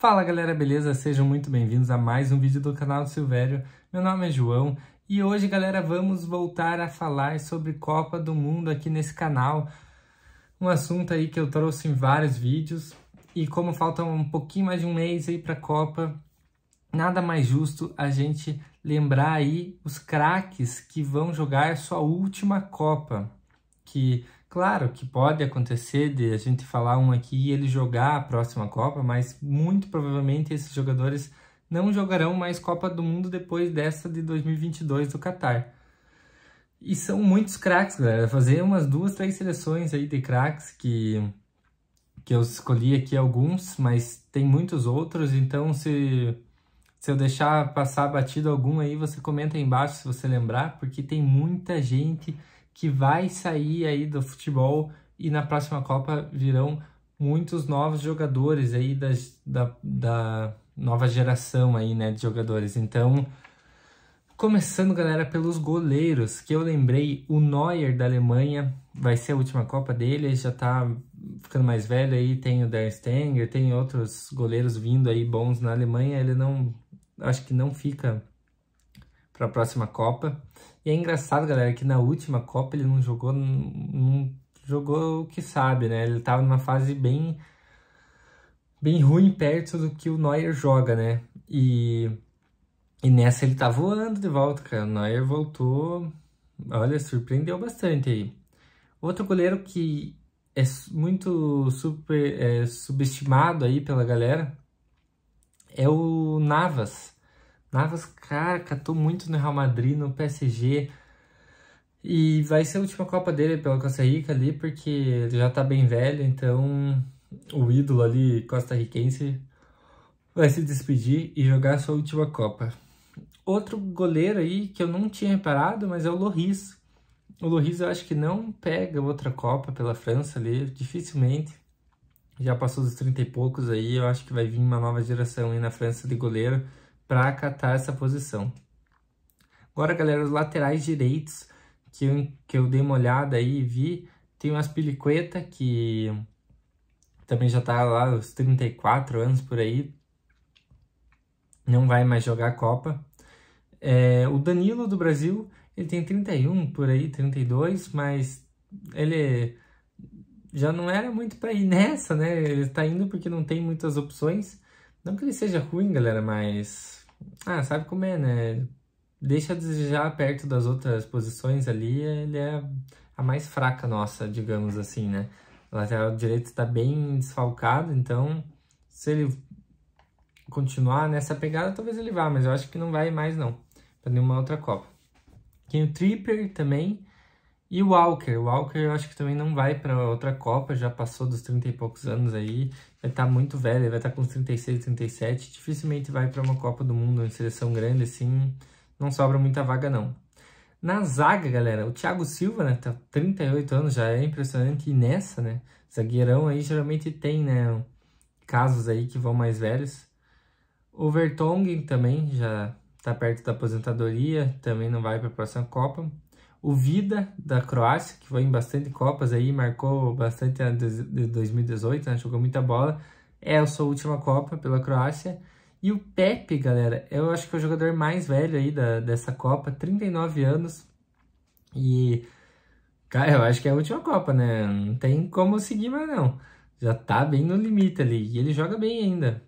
Fala galera, beleza? Sejam muito bem-vindos a mais um vídeo do canal do Silvério. Meu nome é João e hoje, galera, vamos voltar a falar sobre Copa do Mundo aqui nesse canal. Um assunto aí que eu trouxe em vários vídeos e como falta um pouquinho mais de um mês aí para a Copa, nada mais justo a gente lembrar aí os craques que vão jogar sua última Copa, que Claro que pode acontecer de a gente falar um aqui e ele jogar a próxima Copa, mas muito provavelmente esses jogadores não jogarão mais Copa do Mundo depois dessa de 2022 do Qatar. E são muitos craques, galera. Fazer umas duas, três seleções aí de craques que, que eu escolhi aqui alguns, mas tem muitos outros. Então, se, se eu deixar passar batido algum aí, você comenta aí embaixo se você lembrar, porque tem muita gente que vai sair aí do futebol e na próxima Copa virão muitos novos jogadores aí das, da, da nova geração aí, né, de jogadores. Então, começando, galera, pelos goleiros, que eu lembrei, o Neuer da Alemanha vai ser a última Copa dele, já tá ficando mais velho aí, tem o Der Stenger, tem outros goleiros vindo aí bons na Alemanha, ele não, acho que não fica para a próxima Copa. E é engraçado, galera, que na última Copa ele não jogou, não jogou o que sabe, né? Ele estava numa fase bem bem ruim perto do que o Neuer joga, né? E, e nessa ele tá voando de volta, cara. O Neuer voltou, olha, surpreendeu bastante aí. Outro goleiro que é muito super é, subestimado aí pela galera é o Navas. Navas, cara, catou muito no Real Madrid, no PSG. E vai ser a última Copa dele pela Costa Rica ali, porque ele já tá bem velho, então o ídolo ali costarriquense vai se despedir e jogar a sua última Copa. Outro goleiro aí que eu não tinha reparado, mas é o Loris. O Loris eu acho que não pega outra Copa pela França ali, dificilmente. Já passou dos 30 e poucos aí, eu acho que vai vir uma nova geração aí na França de goleiro para acatar essa posição. Agora, galera, os laterais direitos que eu, que eu dei uma olhada aí e vi, tem o Aspilicueta, que também já está lá os 34 anos por aí, não vai mais jogar a Copa. É, o Danilo do Brasil, ele tem 31 por aí, 32, mas ele já não era muito para ir nessa, né? Ele está indo porque não tem muitas opções. Não que ele seja ruim, galera, mas ah, sabe como é, né? Deixa a desejar perto das outras posições ali, ele é a mais fraca nossa, digamos assim, né? O lateral direito está bem desfalcado, então se ele continuar nessa pegada, talvez ele vá, mas eu acho que não vai mais não, para nenhuma outra Copa. Tem o Tripper também, e o Walker, o Walker eu acho que também não vai para outra Copa, já passou dos 30 e poucos anos aí, vai estar tá muito velho, vai estar tá com 36, 37, dificilmente vai para uma Copa do Mundo uma seleção grande assim, não sobra muita vaga não. Na zaga, galera, o Thiago Silva, né, tá 38 anos, já é impressionante e nessa, né, zagueirão aí geralmente tem, né, casos aí que vão mais velhos. O Vertonghen também já tá perto da aposentadoria, também não vai para a próxima Copa. O Vida, da Croácia, que foi em bastante Copas aí, marcou bastante ano de 2018, né? jogou muita bola. É a sua última Copa pela Croácia. E o Pepe, galera, eu acho que é o jogador mais velho aí da, dessa Copa, 39 anos. E, cara, eu acho que é a última Copa, né? Não tem como seguir mais não. Já tá bem no limite ali. E ele joga bem ainda.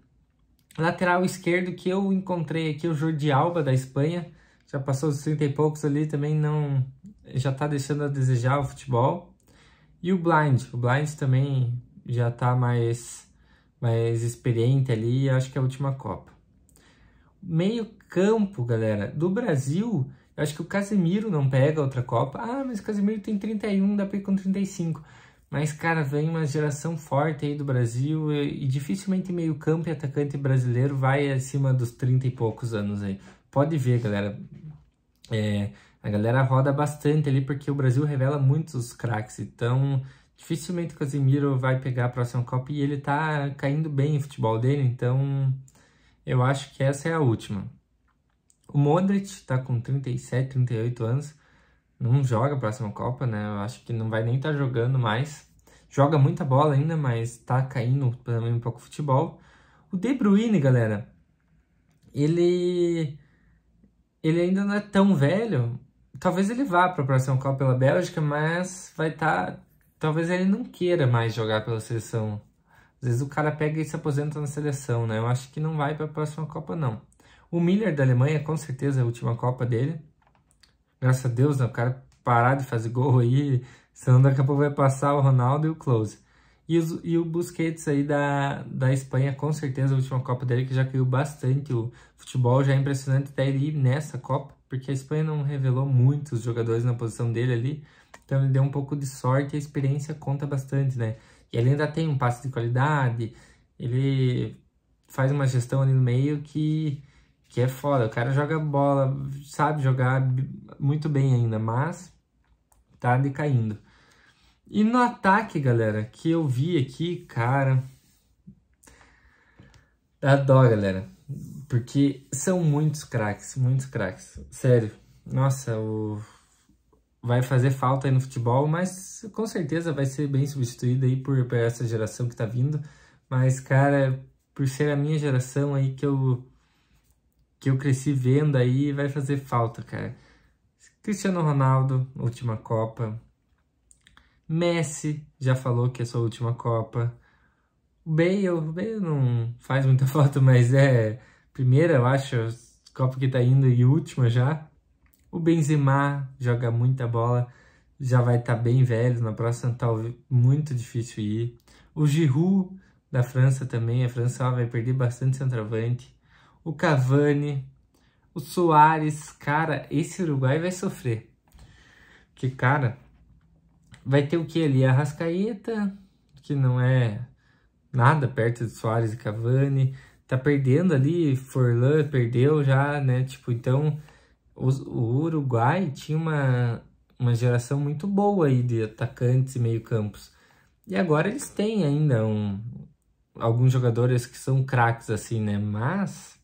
Lateral esquerdo que eu encontrei aqui, o Jordi Alba, da Espanha já passou dos 30 e poucos ali, também não já está deixando a desejar o futebol. E o blind, o blind também já está mais mais experiente ali, acho que é a última Copa. Meio campo, galera, do Brasil, acho que o Casemiro não pega outra Copa. Ah, mas o Casemiro tem 31, dá para ir com 35. Mas, cara, vem uma geração forte aí do Brasil e, e dificilmente meio campo e atacante brasileiro vai acima dos 30 e poucos anos aí. Pode ver, galera, é, a galera roda bastante ali porque o Brasil revela muitos craques, então dificilmente o Casimiro vai pegar a próxima Copa e ele tá caindo bem o futebol dele, então eu acho que essa é a última. O Modric tá com 37, 38 anos, não joga a próxima Copa, né? Eu acho que não vai nem estar tá jogando mais. Joga muita bola ainda, mas tá caindo também um pouco o futebol. O De Bruyne, galera, ele ele ainda não é tão velho. Talvez ele vá para a próxima Copa pela Bélgica, mas vai estar. Tá... Talvez ele não queira mais jogar pela seleção. Às vezes o cara pega e se aposenta na seleção, né? Eu acho que não vai para a próxima Copa, não. O Miller da Alemanha, com certeza, é a última Copa dele. Graças a Deus, né? O cara parar de fazer gol aí, senão daqui a pouco vai passar o Ronaldo e o Close. E, os, e o Busquets aí da, da Espanha, com certeza, a última Copa dele, que já caiu bastante o futebol, já é impressionante até ele ir nessa Copa, porque a Espanha não revelou muitos jogadores na posição dele ali, então ele deu um pouco de sorte e a experiência conta bastante, né? E ele ainda tem um passe de qualidade, ele faz uma gestão ali no meio que, que é foda. O cara joga bola, sabe jogar muito bem ainda, mas tá decaindo. E no ataque, galera, que eu vi aqui, cara. Dá dó, galera. Porque são muitos craques, muitos craques. Sério. Nossa, o... vai fazer falta aí no futebol, mas com certeza vai ser bem substituído aí por, por essa geração que tá vindo. Mas, cara, por ser a minha geração aí que eu que eu cresci vendo aí, vai fazer falta, cara. Cristiano Ronaldo, última Copa, Messi já falou que é sua última Copa. Bale, Bale não faz muita falta, mas é primeira, eu acho, Copa que tá indo e última já. O Benzema joga muita bola, já vai estar tá bem velho, na próxima tá muito difícil ir. O Giroud da França também, a França vai perder bastante centroavante. O Cavani, o Soares, cara, esse Uruguai vai sofrer. Que cara, Vai ter o que ali? A Rascaeta, que não é nada perto de Soares e Cavani. Tá perdendo ali, Forlan perdeu já, né? Tipo, então os, o Uruguai tinha uma, uma geração muito boa aí de atacantes e meio-campos. E agora eles têm ainda um, alguns jogadores que são craques assim, né? Mas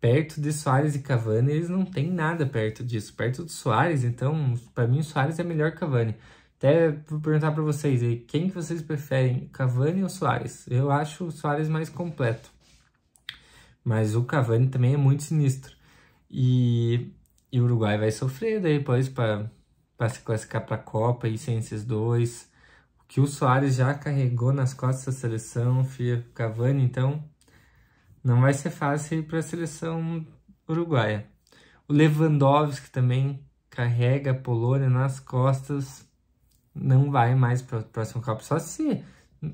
perto de Soares e Cavani, eles não têm nada perto disso. Perto de Soares, então, para mim Soares é melhor que Cavani. Até vou perguntar para vocês aí, quem que vocês preferem, Cavani ou Soares? Eu acho o Soares mais completo. Mas o Cavani também é muito sinistro. E, e o Uruguai vai sofrer daí depois para se classificar para a Copa e sem esses dois. O que o Soares já carregou nas costas da seleção, filho, Cavani, então não vai ser fácil para a seleção uruguaia. O Lewandowski também carrega a Polônia nas costas não vai mais para a próxima Copa. Só se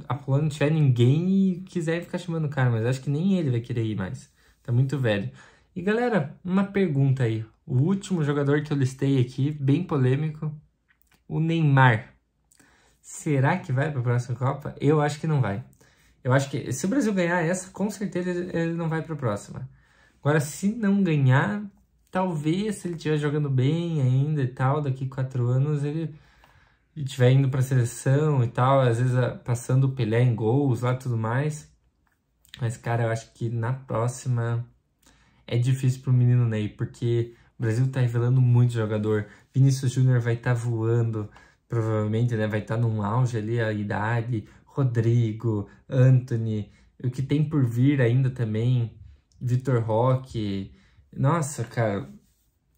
a Polônia não tiver ninguém e quiser ficar chamando o cara, mas acho que nem ele vai querer ir mais. Tá muito velho. E galera, uma pergunta aí. O último jogador que eu listei aqui, bem polêmico, o Neymar. Será que vai para a próxima Copa? Eu acho que não vai. Eu acho que se o Brasil ganhar essa, com certeza ele não vai para a próxima. Agora, se não ganhar, talvez se ele estiver jogando bem ainda e tal, daqui quatro anos ele e estiver indo para seleção e tal, às vezes ah, passando o Pelé em gols lá tudo mais. Mas, cara, eu acho que na próxima é difícil pro menino Ney, porque o Brasil tá revelando muito jogador. Vinícius Júnior vai estar tá voando, provavelmente, né? Vai estar tá num auge ali a idade. Rodrigo, Anthony, o que tem por vir ainda também, Vitor Roque. Nossa, cara,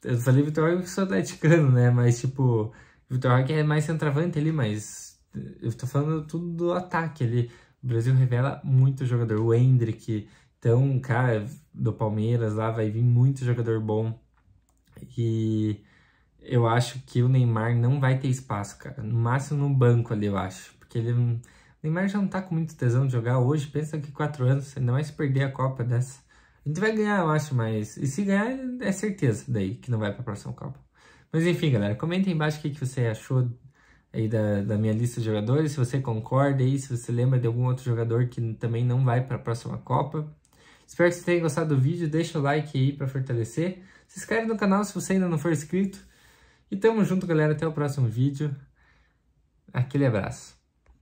eu falei Vitor Roque que sou atleticano, né? Mas, tipo, Vitor Roque é mais centroavante ali, mas eu tô falando tudo do ataque ali. O Brasil revela muito jogador. O Hendrick, então, cara, do Palmeiras lá vai vir muito jogador bom. E eu acho que o Neymar não vai ter espaço, cara. No máximo no banco ali, eu acho. Porque ele. O Neymar já não tá com muito tesão de jogar hoje. Pensa que quatro anos, ele não vai se perder a Copa dessa. A gente vai ganhar, eu acho, mas. E se ganhar, é certeza daí que não vai pra próxima Copa. Mas enfim, galera, comenta aí embaixo o que, você achou aí da, da minha lista de jogadores, se você concorda aí, se você lembra de algum outro jogador que também não vai para a próxima Copa. Espero que você tenha gostado do vídeo, deixa o like aí para fortalecer. Se inscreve no canal se você ainda não for inscrito. E tamo junto, galera, até o próximo vídeo. Aquele abraço.